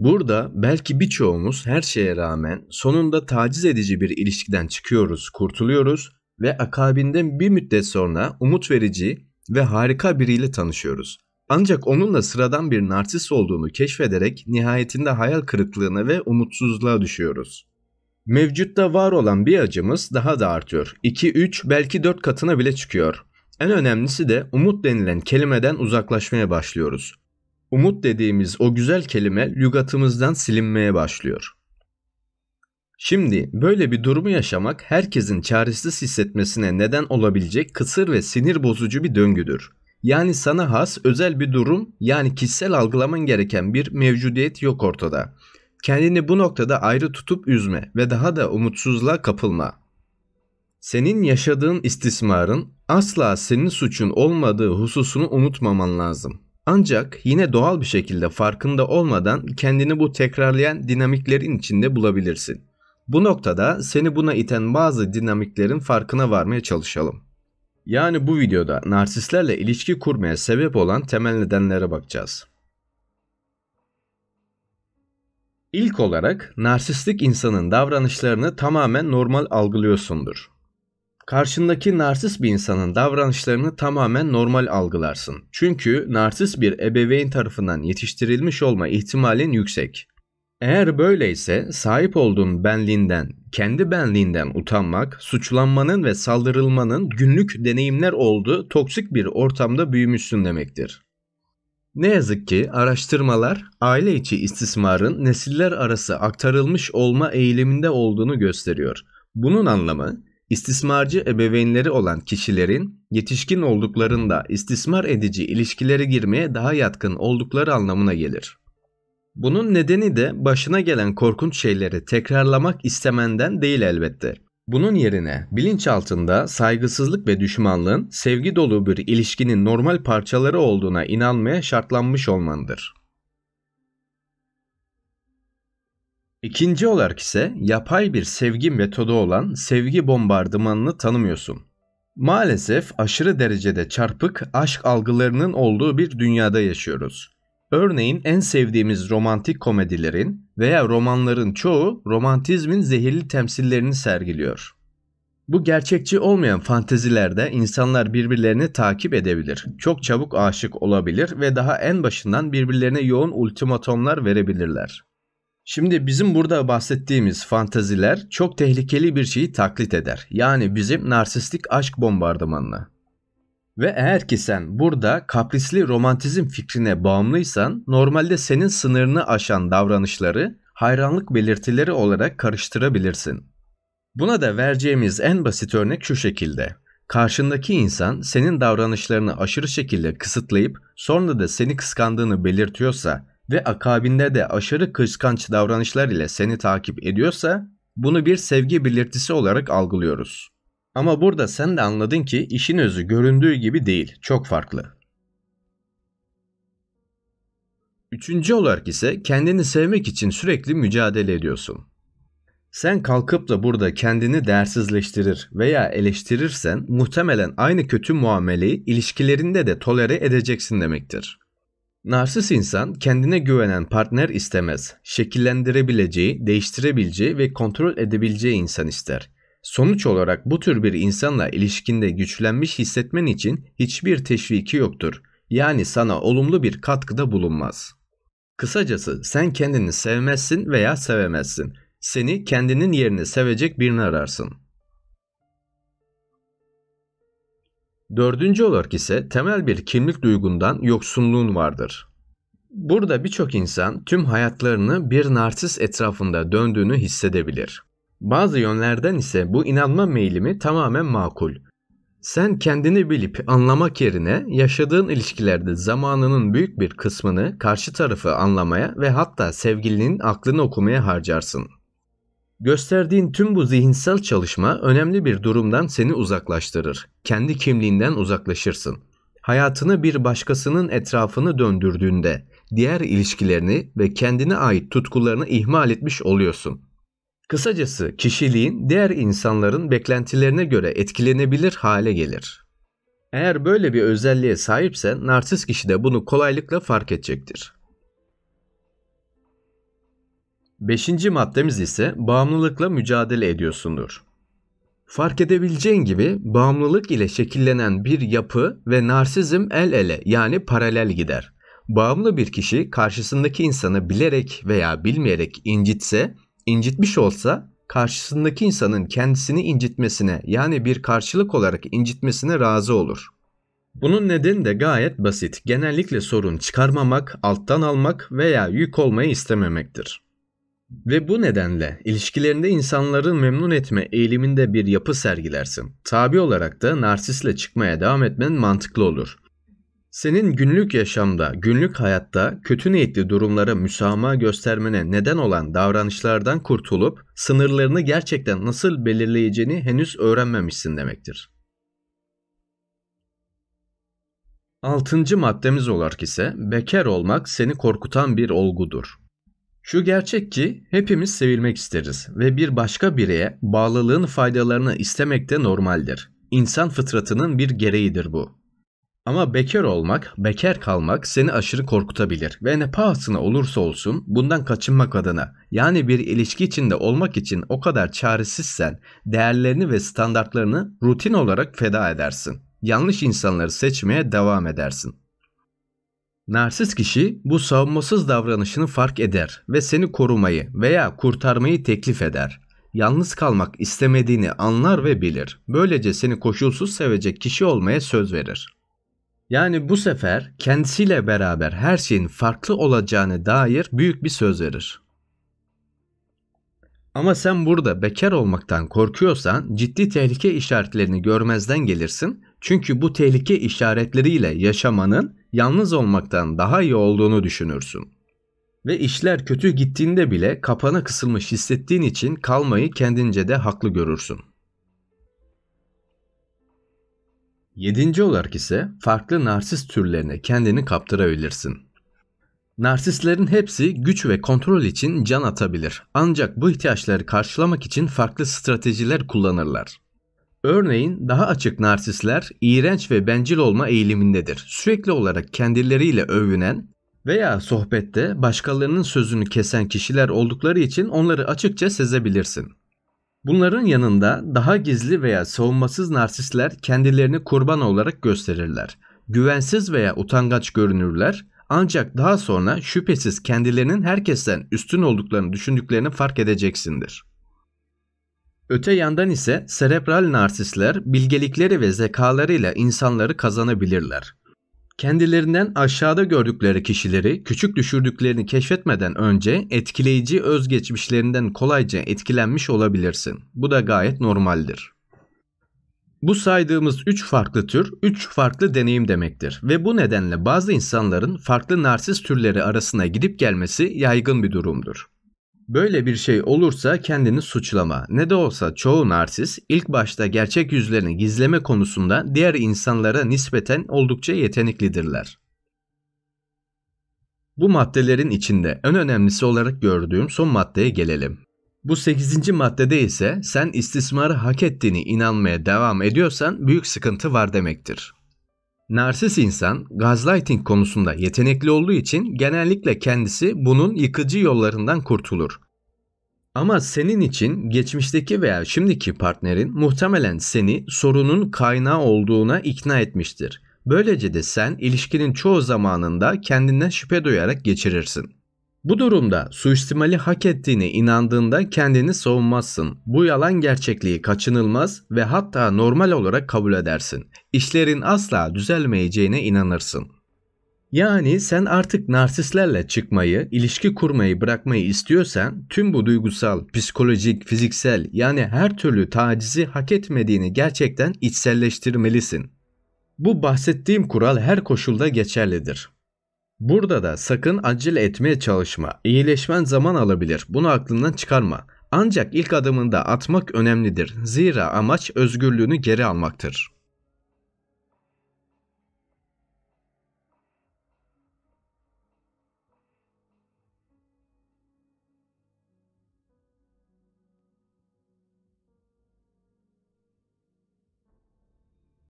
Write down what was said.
Burada belki birçoğumuz her şeye rağmen sonunda taciz edici bir ilişkiden çıkıyoruz, kurtuluyoruz ve akabinde bir müddet sonra umut verici ve harika biriyle tanışıyoruz. Ancak onun da sıradan bir narsist olduğunu keşfederek nihayetinde hayal kırıklığına ve umutsuzluğa düşüyoruz. Mevcutta var olan bir acımız daha da artıyor. 2, 3 belki 4 katına bile çıkıyor. En önemlisi de umut denilen kelimeden uzaklaşmaya başlıyoruz umut dediğimiz o güzel kelime lügatımızdan silinmeye başlıyor. Şimdi böyle bir durumu yaşamak herkesin çaresiz hissetmesine neden olabilecek kısır ve sinir bozucu bir döngüdür. Yani sana has özel bir durum yani kişisel algılaman gereken bir mevcudiyet yok ortada. Kendini bu noktada ayrı tutup üzme ve daha da umutsuzluğa kapılma. Senin yaşadığın istismarın asla senin suçun olmadığı hususunu unutmaman lazım. Ancak yine doğal bir şekilde farkında olmadan kendini bu tekrarlayan dinamiklerin içinde bulabilirsin. Bu noktada seni buna iten bazı dinamiklerin farkına varmaya çalışalım. Yani bu videoda narsistlerle ilişki kurmaya sebep olan temel nedenlere bakacağız. İlk olarak narsistlik insanın davranışlarını tamamen normal algılıyorsundur. Karşındaki narsist bir insanın davranışlarını tamamen normal algılarsın. Çünkü narsist bir ebeveyn tarafından yetiştirilmiş olma ihtimalin yüksek. Eğer böyleyse sahip olduğun benliğinden, kendi benliğinden utanmak, suçlanmanın ve saldırılmanın günlük deneyimler olduğu toksik bir ortamda büyümüşsün demektir. Ne yazık ki araştırmalar aile içi istismarın nesiller arası aktarılmış olma eğiliminde olduğunu gösteriyor. Bunun anlamı İstismarcı ebeveynleri olan kişilerin yetişkin olduklarında istismar edici ilişkilere girmeye daha yatkın oldukları anlamına gelir. Bunun nedeni de başına gelen korkunç şeyleri tekrarlamak istemenden değil elbette. Bunun yerine bilinçaltında saygısızlık ve düşmanlığın sevgi dolu bir ilişkinin normal parçaları olduğuna inanmaya şartlanmış olmandır. İkinci olarak ise yapay bir sevgi metodu olan sevgi bombardımanını tanımıyorsun. Maalesef aşırı derecede çarpık aşk algılarının olduğu bir dünyada yaşıyoruz. Örneğin en sevdiğimiz romantik komedilerin veya romanların çoğu romantizmin zehirli temsillerini sergiliyor. Bu gerçekçi olmayan fantezilerde insanlar birbirlerini takip edebilir, çok çabuk aşık olabilir ve daha en başından birbirlerine yoğun ultimatomlar verebilirler. Şimdi bizim burada bahsettiğimiz fantaziler çok tehlikeli bir şeyi taklit eder. Yani bizim narsistik aşk bombardımanını. Ve eğer ki sen burada kaprisli romantizm fikrine bağımlıysan normalde senin sınırını aşan davranışları hayranlık belirtileri olarak karıştırabilirsin. Buna da vereceğimiz en basit örnek şu şekilde. Karşındaki insan senin davranışlarını aşırı şekilde kısıtlayıp sonra da seni kıskandığını belirtiyorsa ve akabinde de aşırı kıskanç davranışlar ile seni takip ediyorsa bunu bir sevgi belirtisi olarak algılıyoruz. Ama burada sen de anladın ki işin özü göründüğü gibi değil, çok farklı. Üçüncü olarak ise kendini sevmek için sürekli mücadele ediyorsun. Sen kalkıp da burada kendini değersizleştirir veya eleştirirsen muhtemelen aynı kötü muameleyi ilişkilerinde de tolere edeceksin demektir. Narsist insan kendine güvenen partner istemez. Şekillendirebileceği, değiştirebileceği ve kontrol edebileceği insan ister. Sonuç olarak bu tür bir insanla ilişkinde güçlenmiş hissetmen için hiçbir teşviki yoktur. Yani sana olumlu bir katkıda bulunmaz. Kısacası sen kendini sevmezsin veya sevemezsin. Seni kendinin yerine sevecek birini ararsın. Dördüncü olarak ise temel bir kimlik duygundan yoksunluğun vardır. Burada birçok insan tüm hayatlarını bir narsist etrafında döndüğünü hissedebilir. Bazı yönlerden ise bu inanma meylimi tamamen makul. Sen kendini bilip anlamak yerine yaşadığın ilişkilerde zamanının büyük bir kısmını karşı tarafı anlamaya ve hatta sevgilinin aklını okumaya harcarsın. Gösterdiğin tüm bu zihinsel çalışma önemli bir durumdan seni uzaklaştırır. Kendi kimliğinden uzaklaşırsın. Hayatını bir başkasının etrafını döndürdüğünde diğer ilişkilerini ve kendine ait tutkularını ihmal etmiş oluyorsun. Kısacası kişiliğin diğer insanların beklentilerine göre etkilenebilir hale gelir. Eğer böyle bir özelliğe sahipsen narsist kişi de bunu kolaylıkla fark edecektir. Beşinci maddemiz ise bağımlılıkla mücadele ediyorsundur. Fark edebileceğin gibi bağımlılık ile şekillenen bir yapı ve narsizm el ele yani paralel gider. Bağımlı bir kişi karşısındaki insanı bilerek veya bilmeyerek incitse, incitmiş olsa karşısındaki insanın kendisini incitmesine yani bir karşılık olarak incitmesine razı olur. Bunun nedeni de gayet basit. Genellikle sorun çıkarmamak, alttan almak veya yük olmayı istememektir. Ve bu nedenle ilişkilerinde insanların memnun etme eğiliminde bir yapı sergilersin. Tabi olarak da narsisle çıkmaya devam etmen mantıklı olur. Senin günlük yaşamda, günlük hayatta kötü niyetli durumlara müsamaha göstermene neden olan davranışlardan kurtulup sınırlarını gerçekten nasıl belirleyeceğini henüz öğrenmemişsin demektir. Altıncı maddemiz olarak ise bekar olmak seni korkutan bir olgudur. Şu gerçek ki hepimiz sevilmek isteriz ve bir başka bireye bağlılığın faydalarını istemek de normaldir. İnsan fıtratının bir gereğidir bu. Ama bekar olmak, bekar kalmak seni aşırı korkutabilir ve ne pahasına olursa olsun bundan kaçınmak adına yani bir ilişki içinde olmak için o kadar çaresizsen değerlerini ve standartlarını rutin olarak feda edersin. Yanlış insanları seçmeye devam edersin. Narsist kişi bu savunmasız davranışını fark eder ve seni korumayı veya kurtarmayı teklif eder. Yalnız kalmak istemediğini anlar ve bilir. Böylece seni koşulsuz sevecek kişi olmaya söz verir. Yani bu sefer kendisiyle beraber her şeyin farklı olacağını dair büyük bir söz verir. Ama sen burada bekar olmaktan korkuyorsan ciddi tehlike işaretlerini görmezden gelirsin. Çünkü bu tehlike işaretleriyle yaşamanın yalnız olmaktan daha iyi olduğunu düşünürsün. Ve işler kötü gittiğinde bile kapana kısılmış hissettiğin için kalmayı kendince de haklı görürsün. Yedinci olarak ise farklı narsist türlerine kendini kaptırabilirsin. Narsistlerin hepsi güç ve kontrol için can atabilir. Ancak bu ihtiyaçları karşılamak için farklı stratejiler kullanırlar. Örneğin daha açık narsistler iğrenç ve bencil olma eğilimindedir. Sürekli olarak kendileriyle övünen veya sohbette başkalarının sözünü kesen kişiler oldukları için onları açıkça sezebilirsin. Bunların yanında daha gizli veya savunmasız narsistler kendilerini kurban olarak gösterirler. Güvensiz veya utangaç görünürler ancak daha sonra şüphesiz kendilerinin herkesten üstün olduklarını düşündüklerini fark edeceksindir. Öte yandan ise serebral narsistler bilgelikleri ve zekalarıyla insanları kazanabilirler. Kendilerinden aşağıda gördükleri kişileri küçük düşürdüklerini keşfetmeden önce etkileyici özgeçmişlerinden kolayca etkilenmiş olabilirsin. Bu da gayet normaldir. Bu saydığımız 3 farklı tür 3 farklı deneyim demektir ve bu nedenle bazı insanların farklı narsist türleri arasına gidip gelmesi yaygın bir durumdur. Böyle bir şey olursa kendini suçlama. Ne de olsa çoğu narsist ilk başta gerçek yüzlerini gizleme konusunda diğer insanlara nispeten oldukça yeteneklidirler. Bu maddelerin içinde en önemlisi olarak gördüğüm son maddeye gelelim. Bu 8. maddede ise sen istismarı hak ettiğini inanmaya devam ediyorsan büyük sıkıntı var demektir. Narsist insan gaslighting konusunda yetenekli olduğu için genellikle kendisi bunun yıkıcı yollarından kurtulur. Ama senin için geçmişteki veya şimdiki partnerin muhtemelen seni sorunun kaynağı olduğuna ikna etmiştir. Böylece de sen ilişkinin çoğu zamanında kendinden şüphe duyarak geçirirsin. Bu durumda suistimali hak ettiğini inandığında kendini savunmazsın. Bu yalan gerçekliği kaçınılmaz ve hatta normal olarak kabul edersin. İşlerin asla düzelmeyeceğine inanırsın. Yani sen artık narsistlerle çıkmayı, ilişki kurmayı bırakmayı istiyorsan tüm bu duygusal, psikolojik, fiziksel yani her türlü tacizi hak etmediğini gerçekten içselleştirmelisin. Bu bahsettiğim kural her koşulda geçerlidir. Burada da sakın acil etmeye çalışma. İyileşmen zaman alabilir. Bunu aklından çıkarma. Ancak ilk adımında atmak önemlidir. Zira amaç özgürlüğünü geri almaktır.